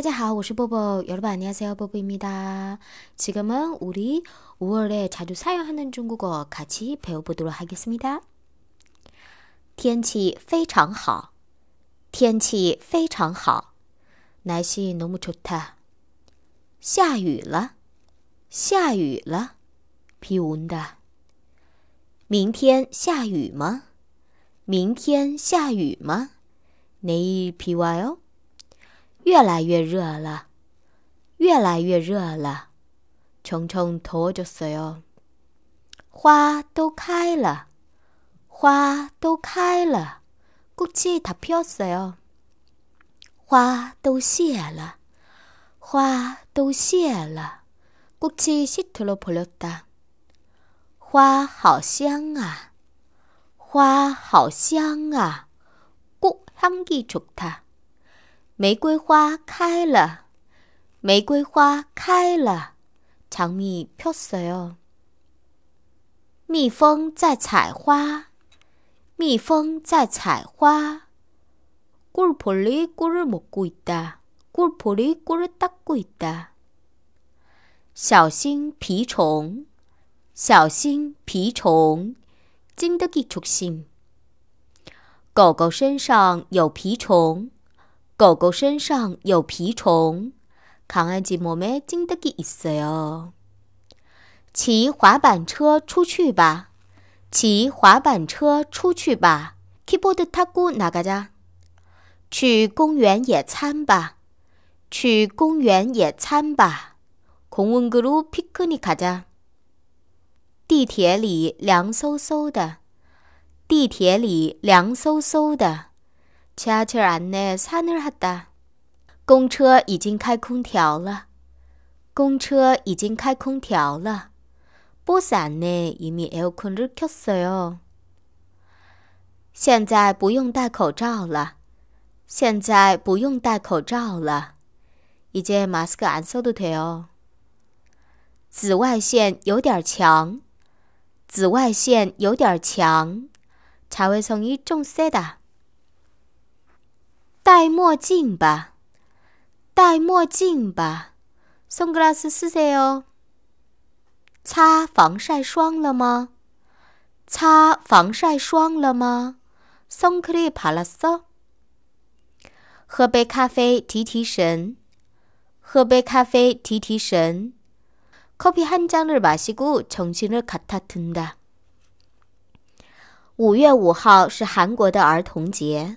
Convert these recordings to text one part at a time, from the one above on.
大家好,我是波波. 여러분 안녕하세요. 보보입니다. 지금은 우리 5월에 자주 사용하는 중국어 같이 배워보도록 하겠습니다. 天气非常好.天气非常好. 날씨 너무 좋다. 下雨了.下雨了.비 온다. 明天下雨吗?明天下雨吗? 내일 비 와요? 越来越热了，越来越热了。虫虫驮着水哦。花都开了，花都开了。估计它飘水哦。花都谢了，花都谢了。估计西吐了普了哒。花好香啊，花好香啊。咕香一出它。玫瑰花开了，玫瑰花开了，香蜜飘散哦。蜜蜂在采花，蜜蜂在采花。咕普哩咕哩么咕哒，咕普哩咕哩哒咕哒。小心蜱虫，小心蜱虫，经得起粗心。狗狗身上有蜱虫。狗狗身上有蜱虫，抗安吉莫没经得给意思哟。骑滑板车出去吧，骑滑板车出去吧。Keyboard ta gu na ga da。去公园野餐吧，去公园野餐吧。Kong wen ge lu picnic da。地铁里凉飕飕的，地铁里凉飕飕的。恰切安内萨尼哈哒，公车已经开空调了。公车已经开空调了。波萨内已米有空日咳嗽哟。现在不用戴口罩了。现在不用戴口罩了。已经 mask 安的忒紫外线有点强。紫外线有点强。查为从伊种色哒。戴墨镜吧，戴墨镜吧，s u 拉斯 l a 哦？擦防晒霜了吗？擦防晒霜了吗？s 克 n 帕拉 a 喝杯咖啡提提神，喝杯咖啡提提神。coffee 한잔을마시고정신을갖다든 다。 五月五号是韩国的儿童节。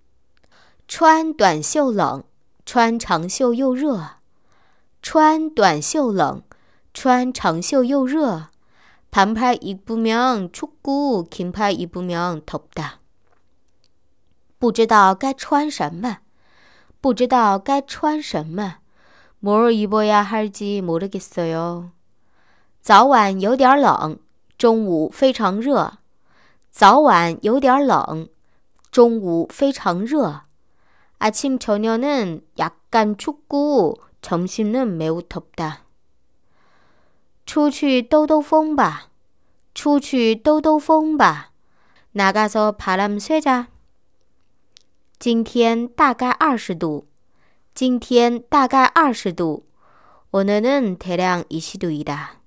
穿短袖冷，穿长袖又热。穿短袖冷，穿长袖又热。旁派一不明出谷，琴派一不明头不不知道该穿什么，不知道该穿什么。莫了伊波呀哈几，莫了给塞哟。早晚有点冷，中午非常热。早晚有点冷，中午非常热。 아침 저녁은 약간 춥고 점심은 매우 덥다. 出去兜兜风吧.出去兜兜风吧. 나가서 바람 쐬자. 今天大概20度.今天大概20度. 오늘은 대략 20도이다.